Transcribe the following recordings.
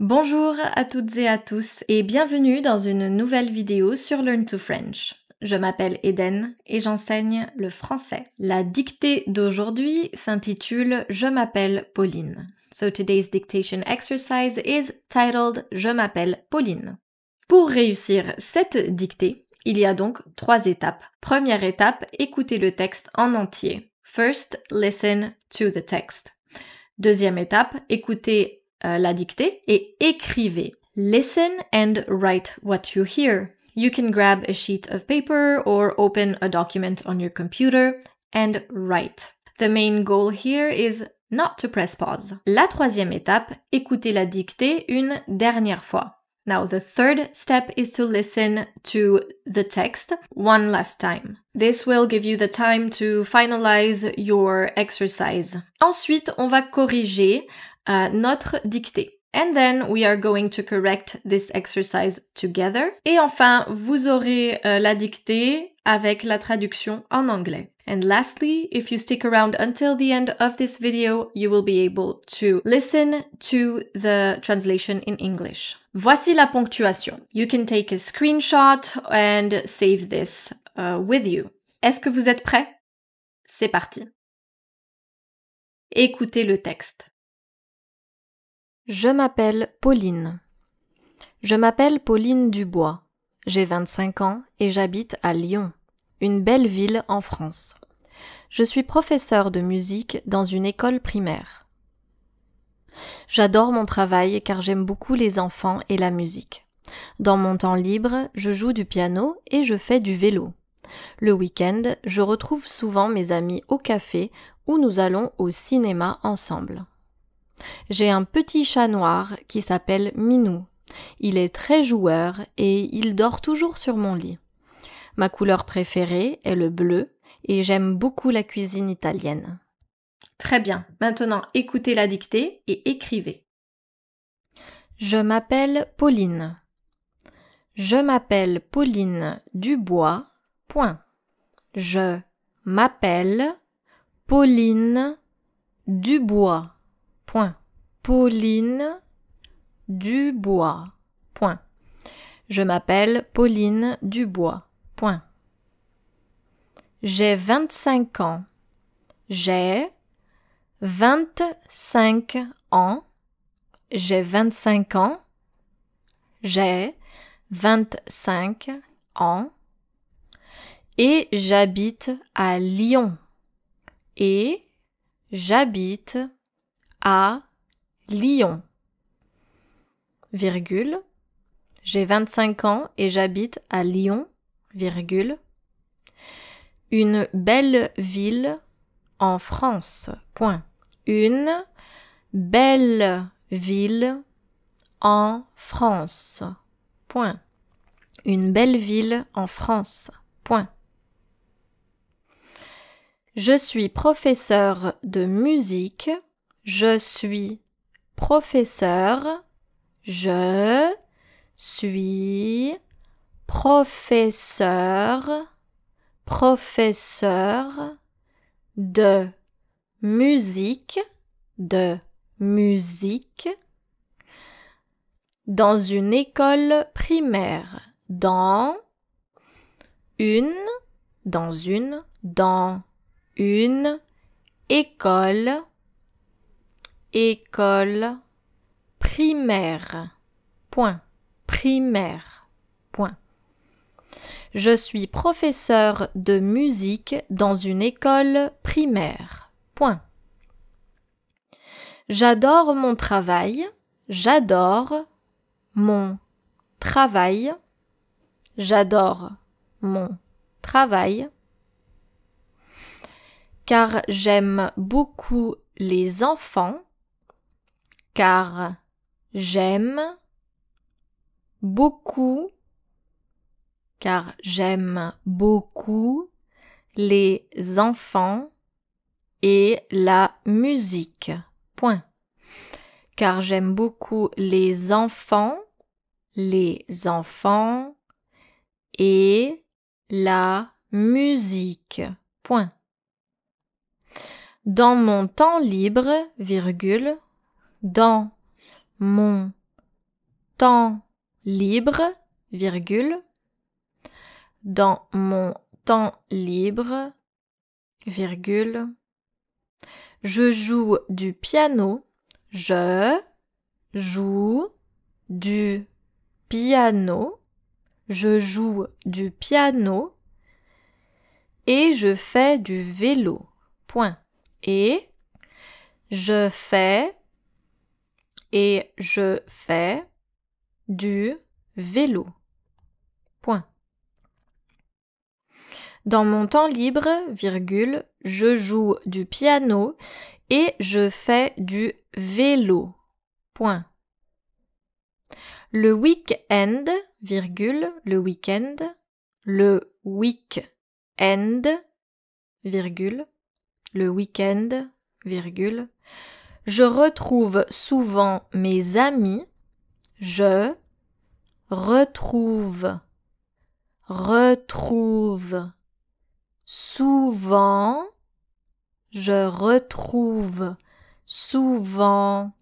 Bonjour à toutes et à tous et bienvenue dans une nouvelle vidéo sur Learn to French. Je m'appelle Eden et j'enseigne le français. La dictée d'aujourd'hui s'intitule Je m'appelle Pauline. So today's dictation exercise is titled Je m'appelle Pauline. Pour réussir cette dictée, il y a donc trois étapes. Première étape, écouter le texte en entier. First, listen to the text. Deuxième étape, écouter euh, la dictée et écrivez. Listen and write what you hear. You can grab a sheet of paper or open a document on your computer and write. The main goal here is not to press pause. La troisième étape, écoutez la dictée une dernière fois. Now, the third step is to listen to the text one last time. This will give you the time to finalize your exercise. Ensuite, on va corriger euh, notre dictée. And then we are going to correct this exercise together. Et enfin, vous aurez euh, la dictée avec la traduction en anglais. And lastly, if you stick around until the end of this video, you will be able to listen to the translation in English. Voici la ponctuation. You can take a screenshot and save this uh, with you. Est-ce que vous êtes prêt? C'est parti. Écoutez le texte. Je m'appelle Pauline. Je m'appelle Pauline Dubois. J'ai 25 ans et j'habite à Lyon, une belle ville en France. Je suis professeure de musique dans une école primaire. J'adore mon travail car j'aime beaucoup les enfants et la musique. Dans mon temps libre, je joue du piano et je fais du vélo. Le week-end, je retrouve souvent mes amis au café où nous allons au cinéma ensemble. J'ai un petit chat noir qui s'appelle Minou. Il est très joueur et il dort toujours sur mon lit. Ma couleur préférée est le bleu et j'aime beaucoup la cuisine italienne. Très bien, maintenant écoutez la dictée et écrivez. Je m'appelle Pauline. Je m'appelle Pauline Dubois. Point. Je m'appelle Pauline Dubois. Point. Pauline Dubois. Point. Je m'appelle Pauline Dubois. Point. J'ai 25 ans. J'ai 25 ans. J'ai 25 ans. J'ai 25 ans. Et j'habite à Lyon. Et j'habite à Lyon. Virgule. J'ai 25 ans et j'habite à Lyon. Virgule. Une belle ville en France. Point. Une belle ville en France. Point. Une belle ville en France. Point. Je suis professeur de musique je suis professeur. Je suis professeur, professeur de musique, de musique dans une école primaire, dans une, dans une, dans une école école primaire. Point. Primaire. Point. Je suis professeur de musique dans une école primaire. Point. J'adore mon travail. J'adore mon travail. J'adore mon travail. Car j'aime beaucoup les enfants car j'aime beaucoup, car j'aime beaucoup les enfants et la musique. Point. Car j'aime beaucoup les enfants, les enfants et la musique. Point. Dans mon temps libre, virgule, dans mon temps libre, virgule, dans mon temps libre, virgule, je joue du piano, je joue du piano, je joue du piano et je fais du vélo. Point. Et je fais et je fais du vélo. Point. Dans mon temps libre, virgule, je joue du piano et je fais du vélo. Point. Le week-end, virgule, le week-end, le week-end, virgule, le week-end, virgule, je retrouve souvent mes amis. Je retrouve, retrouve. Souvent, je retrouve souvent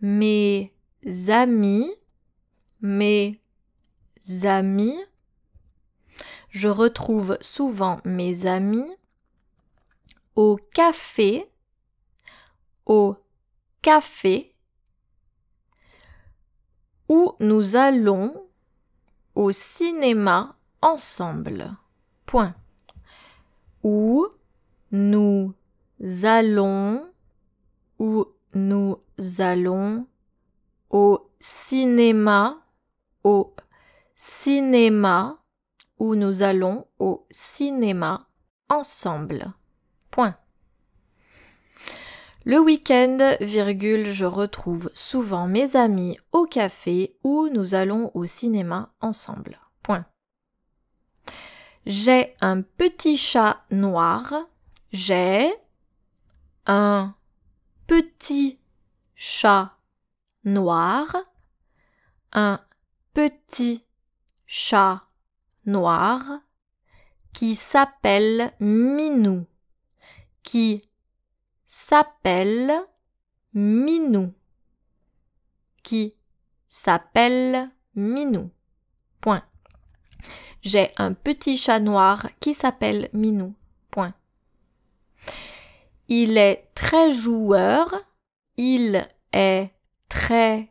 mes amis, mes amis. Je retrouve souvent mes amis au café, au café où nous allons au cinéma ensemble. Point. Où nous allons où nous allons au cinéma au cinéma où nous allons au cinéma ensemble. Point. Le week-end, virgule, je retrouve souvent mes amis au café ou nous allons au cinéma ensemble. J'ai un petit chat noir. J'ai un petit chat noir. Un petit chat noir qui s'appelle Minou, qui s'appelle Minou. Qui s'appelle Minou. Point. J'ai un petit chat noir qui s'appelle Minou. Point. Il est très joueur. Il est très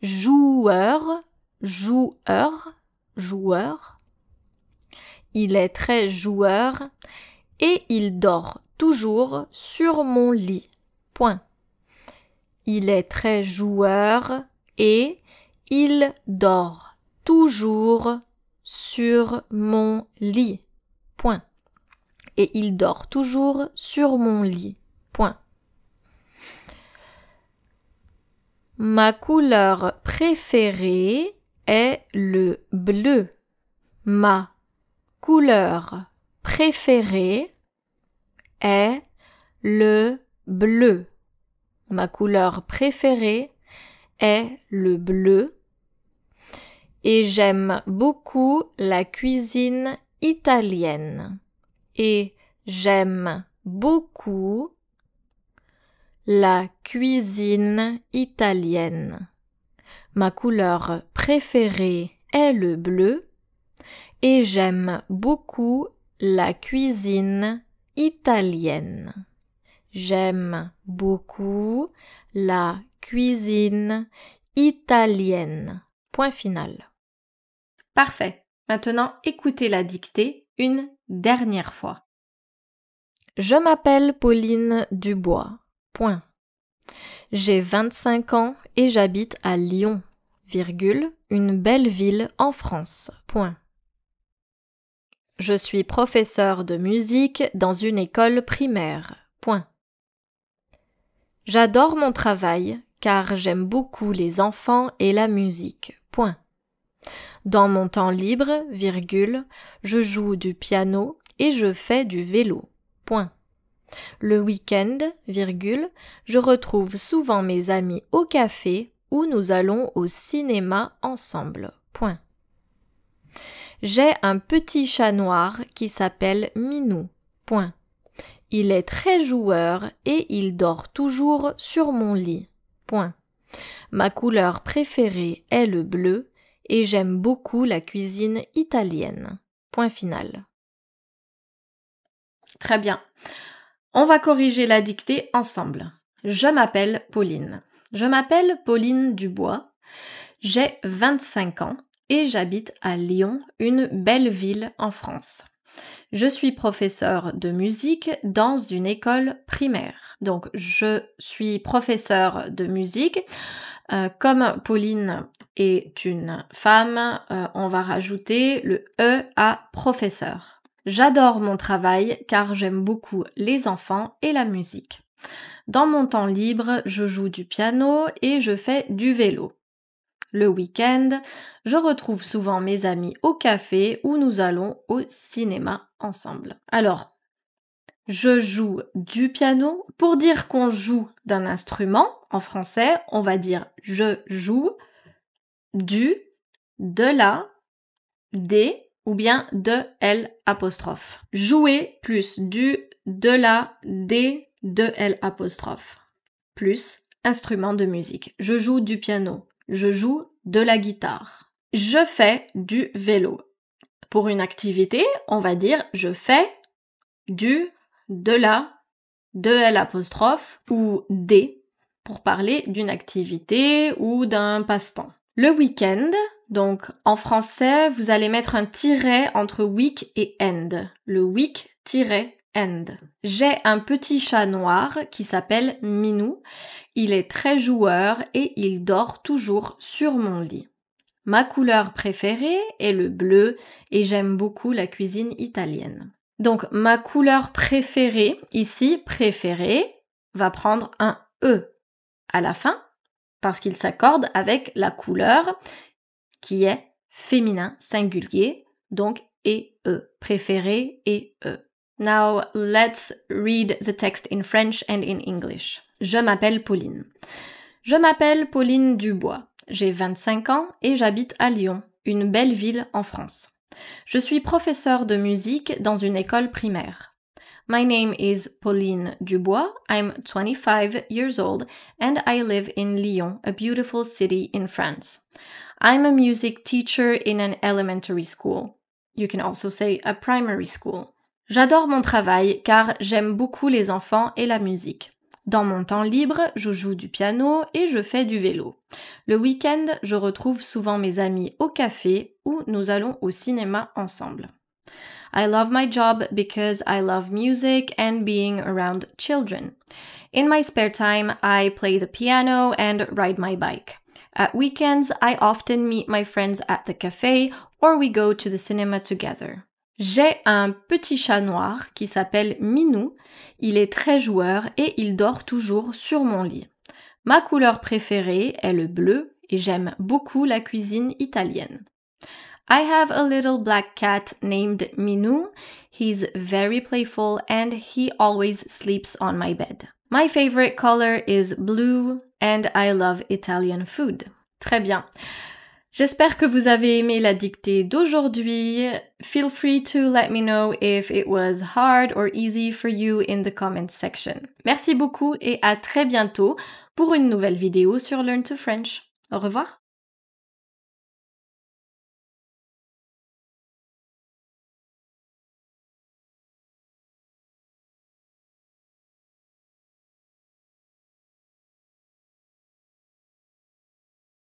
joueur, joueur, joueur. Il est très joueur. Et il dort toujours sur mon lit. Point. Il est très joueur et il dort toujours sur mon lit. Point. Et il dort toujours sur mon lit. Point. Ma couleur préférée est le bleu. Ma couleur Préféré est le bleu. Ma couleur préférée est le bleu. Et j'aime beaucoup la cuisine italienne. Et j'aime beaucoup la cuisine italienne. Ma couleur préférée est le bleu et j'aime beaucoup la cuisine italienne. J'aime beaucoup la cuisine italienne. Point final. Parfait. Maintenant, écoutez la dictée une dernière fois. Je m'appelle Pauline Dubois. Point. J'ai 25 ans et j'habite à Lyon, virgule, une belle ville en France. Point. Je suis professeur de musique dans une école primaire. Point. J'adore mon travail car j'aime beaucoup les enfants et la musique. Point. Dans mon temps libre, virgule, je joue du piano et je fais du vélo. Point. Le week-end, virgule, je retrouve souvent mes amis au café ou nous allons au cinéma ensemble. Point. J'ai un petit chat noir qui s'appelle Minou. Point. Il est très joueur et il dort toujours sur mon lit. Point. Ma couleur préférée est le bleu et j'aime beaucoup la cuisine italienne. Point final. Très bien. On va corriger la dictée ensemble. Je m'appelle Pauline. Je m'appelle Pauline Dubois. J'ai 25 ans et j'habite à Lyon, une belle ville en France. Je suis professeur de musique dans une école primaire. Donc je suis professeur de musique. Euh, comme Pauline est une femme, euh, on va rajouter le E à professeur. J'adore mon travail car j'aime beaucoup les enfants et la musique. Dans mon temps libre, je joue du piano et je fais du vélo le week-end. Je retrouve souvent mes amis au café ou nous allons au cinéma ensemble. Alors, je joue du piano. Pour dire qu'on joue d'un instrument, en français, on va dire je joue du, de la, des ou bien de L Jouer plus du, de la, des, de L Plus instrument de musique. Je joue du piano je joue de la guitare. Je fais du vélo. Pour une activité, on va dire je fais du, de la, de l'apostrophe ou des pour parler d'une activité ou d'un passe-temps. Le week-end, donc en français, vous allez mettre un tiret entre week et end. Le week tiret j'ai un petit chat noir qui s'appelle Minou. Il est très joueur et il dort toujours sur mon lit. Ma couleur préférée est le bleu et j'aime beaucoup la cuisine italienne. Donc ma couleur préférée, ici préférée, va prendre un E à la fin parce qu'il s'accorde avec la couleur qui est féminin singulier, donc et E, préféré et E. e. Now let's read the text in French and in English. Je m'appelle Pauline. Je m'appelle Pauline Dubois. J'ai 25 ans et j'habite à Lyon, une belle ville en France. Je suis professeur de musique dans une école primaire. My name is Pauline Dubois. I'm 25 years old and I live in Lyon, a beautiful city in France. I'm a music teacher in an elementary school. You can also say a primary school. J'adore mon travail car j'aime beaucoup les enfants et la musique. Dans mon temps libre, je joue du piano et je fais du vélo. Le week-end, je retrouve souvent mes amis au café ou nous allons au cinéma ensemble. I love my job because I love music and being around children. In my spare time, I play the piano and ride my bike. At weekends, I often meet my friends at the cafe or we go to the cinema together. J'ai un petit chat noir qui s'appelle Minou. Il est très joueur et il dort toujours sur mon lit. Ma couleur préférée est le bleu et j'aime beaucoup la cuisine italienne. I have a little black cat named Minou. He's very playful and he always sleeps on my bed. My favorite color is blue and I love Italian food. Très bien. J'espère que vous avez aimé la dictée d'aujourd'hui. Feel free to let me know if it was hard or easy for you in the comments section. Merci beaucoup et à très bientôt pour une nouvelle vidéo sur Learn to French. Au revoir!